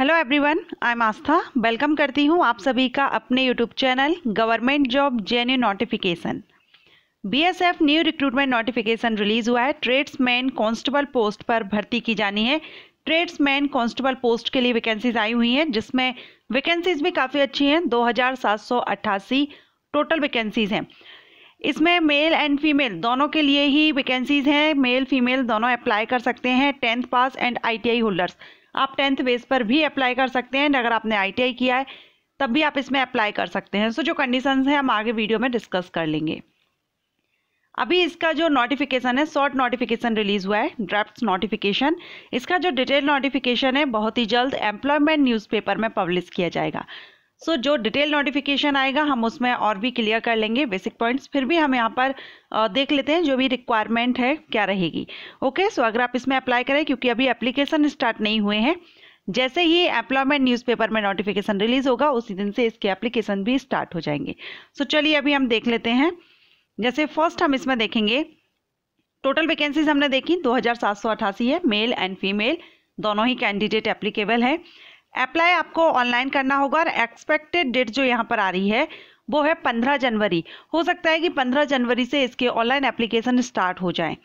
hello everyone I am Aastha welcome करती हूँ आप सभी का अपने YouTube channel government job genuine notification BSF new recruitment notification release हुआ है ट्रेड्समैन कांस्टेबल पोस्ट पर भर्ती की जानी है ट्रेड्समैन कांस्टेबल पोस्ट के लिए वैकेंसीज आई हुई हैं जिसमें वैकेंसीज भी काफ़ी अच्छी हैं दो टोटल वैकेंसीज हैं इसमें मेल एंड फीमेल दोनों के लिए ही वैकेंसीज हैं मेल फीमेल दोनों अप्लाई कर सकते हैं tenth pass and I holders आप टेंथ बेस पर भी अप्लाई कर सकते हैं अगर आपने आई किया है तब भी आप इसमें अप्लाई कर सकते हैं सो जो कंडीशंस हैं हम आगे वीडियो में डिस्कस कर लेंगे अभी इसका जो नोटिफिकेशन है शॉर्ट नोटिफिकेशन रिलीज हुआ है ड्राफ्ट नोटिफिकेशन इसका जो डिटेल नोटिफिकेशन है बहुत ही जल्द एम्प्लॉयमेंट न्यूज़पेपर में पब्लिश किया जाएगा सो जो डिटेल नोटिफिकेशन आएगा हम उसमें और भी क्लियर कर लेंगे बेसिक पॉइंट्स फिर भी हम यहाँ पर देख लेते हैं जो भी रिक्वायरमेंट है क्या रहेगी ओके सो अगर आप इसमें अप्लाई करें क्योंकि अभी एप्लीकेशन स्टार्ट नहीं हुए हैं जैसे ही एम्प्लॉयमेंट न्यूज़पेपर में नोटिफिकेशन रिलीज होगा उसी दिन से इसके एप्लीकेशन भी स्टार्ट हो जाएंगे सो so, चलिए अभी हम देख लेते हैं जैसे फर्स्ट हम इसमें देखेंगे टोटल वैकेंसीज हमने देखी दो है मेल एंड फीमेल दोनों ही कैंडिडेट एप्लीकेबल है अप्लाई आपको ऑनलाइन करना होगा और एक्सपेक्टेड डेट जो यहाँ पर आ रही है वो है पंद्रह जनवरी हो सकता है कि पंद्रह जनवरी से इसके ऑनलाइन एप्लीकेशन स्टार्ट हो जाए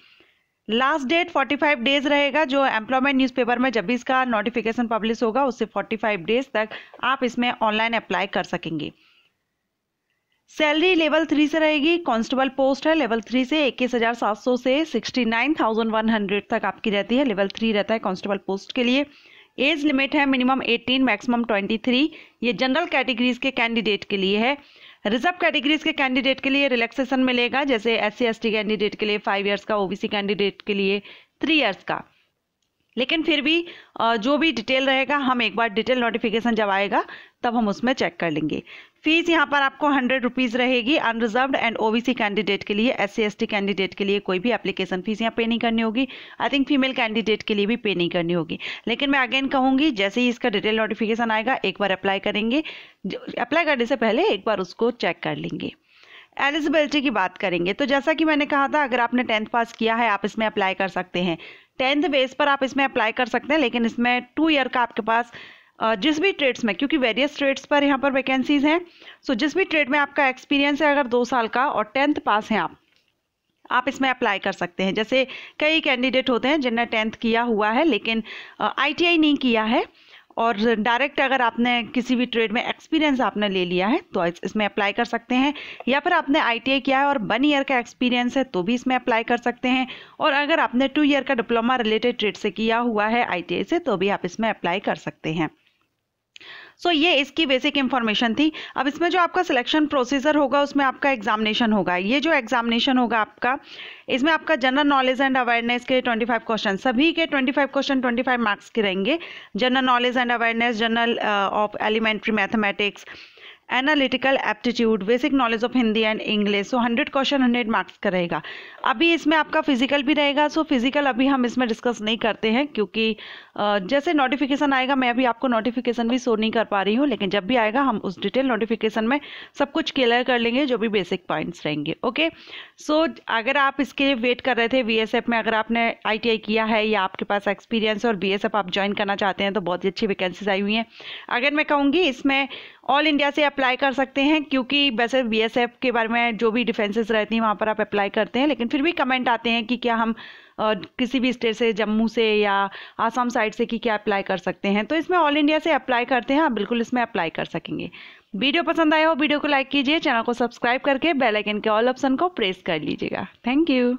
लास्ट डेट 45 डेज रहेगा जो एम्प्लॉयमेंट न्यूज़पेपर में जब भी इसका नोटिफिकेशन पब्लिश होगा उससे 45 डेज तक आप इसमें ऑनलाइन अप्लाई कर सकेंगे सैलरी लेवल थ्री से रहेगी कांस्टेबल पोस्ट है लेवल थ्री से इक्कीस हज़ार सात सौ से sixty nine thousand one hundred तक आपकी रहती है लेवल थ्री रहता है कांस्टेबल पोस्ट के लिए एज लिमिट है मिनिमम 18 मैक्सिमम 23 ये जनरल कैटेगरीज के कैंडिडेट के लिए है रिजर्व कैटेगरीज के कैंडिडेट के लिए रिलैक्सेशन मिलेगा जैसे एस सी कैंडिडेट के लिए फाइव ईयर्स का ओबीसी कैंडिडेट के लिए थ्री ईयर्स का लेकिन फिर भी जो भी डिटेल रहेगा हम एक बार डिटेल नोटिफिकेशन जब आएगा तब हम उसमें चेक कर लेंगे फीस यहाँ पर आपको हंड्रेड रुपीज़ रहेगी अनरिजर्व एंड ओबीसी कैंडिडेट के लिए एस सी कैंडिडेट के लिए कोई भी एप्लीकेशन फीस यहाँ पे नहीं करनी होगी आई थिंक फीमेल कैंडिडेट के लिए भी पे नहीं करनी होगी लेकिन मैं अगेन कहूँगी जैसे ही इसका डिटेल नोटिफिकेशन आएगा एक बार अप्लाई करेंगे अप्लाई करने से पहले एक बार उसको चेक कर लेंगे एलिजिबिलिटी की बात करेंगे तो जैसा कि मैंने कहा था अगर आपने टेंथ पास किया है आप इसमें अप्लाई कर सकते हैं टेंथ बेस पर आप इसमें अप्लाई कर सकते हैं लेकिन इसमें टू ईयर का आपके पास जिस भी ट्रेड्स में क्योंकि वेरियस ट्रेड्स पर यहाँ पर वैकेंसीज हैं सो जिस भी ट्रेड में आपका एक्सपीरियंस है अगर दो साल का और टेंथ पास हैं आप आप इसमें अप्लाई कर सकते हैं जैसे कई कैंडिडेट होते हैं जिनने टेंथ किया हुआ है लेकिन आईटीआई नहीं किया है और डायरेक्ट अगर आपने किसी भी ट्रेड में एक्सपीरियंस आपने ले लिया है तो इसमें अप्लाई कर सकते हैं या फिर आपने आईटीआई किया है और वन ईयर का एक्सपीरियंस है तो भी इसमें अप्लाई कर सकते हैं और अगर आपने टू ईयर का डिप्लोमा रिलेटेड ट्रेड से किया हुआ है आई से तो भी आप इसमें अप्लाई कर सकते हैं सो ये इसकी बेसिक इंफॉर्मेशन थी अब इसमें जो आपका सिलेक्शन प्रोसीजर होगा उसमें आपका एग्जामिनेशन होगा ये जो एग्जामिनेशन होगा आपका इसमें आपका जनरल नॉलेज एंड अवेयरनेस के 25 क्वेश्चन सभी के 25 क्वेश्चन 25 मार्क्स के रहेंगे general knowledge and awareness general of elementary mathematics analytical aptitude basic knowledge of Hindi and English so hundred question hundred marks का रहेगा अभी इसमें आपका फिजिकल भी रहेगा सो फिजिकल अभी हम इसमें डिस्कस नहीं करते हैं क्योंकि जैसे नोटिफिकेशन आएगा मैं अभी आपको नोटिफिकेशन भी शो नहीं कर पा रही हूँ लेकिन जब भी आएगा हम उस डिटेल नोटिफिकेशन में सब कुछ क्लियर कर लेंगे जो भी बेसिक पॉइंट्स रहेंगे ओके सो अगर आप इसके लिए वेट कर रहे थे बी में अगर आपने आई किया है या आपके पास एक्सपीरियंस और बी आप ज्वाइन करना चाहते हैं तो बहुत ही अच्छी वैकेंसीज आई हुई हैं अगर मैं कहूँगी इसमें ऑल इंडिया से आप अप्लाई कर सकते हैं क्योंकि वैसे बीएसएफ के बारे में जो भी डिफेंसेस रहती हैं वहाँ पर आप अप्लाई करते हैं लेकिन फिर भी कमेंट आते हैं कि क्या हम आ, किसी भी स्टेट से जम्मू से या आसाम साइड से कि क्या अप्लाई कर सकते हैं तो इसमें ऑल इंडिया से अप्लाई करते हैं आप बिल्कुल इसमें अप्लाई कर सकेंगे वीडियो पसंद आया हो वीडियो को लाइक कीजिए चैनल को सब्सक्राइब करके बेलाइकन के ऑल ऑप्शन को प्रेस कर लीजिएगा थैंक यू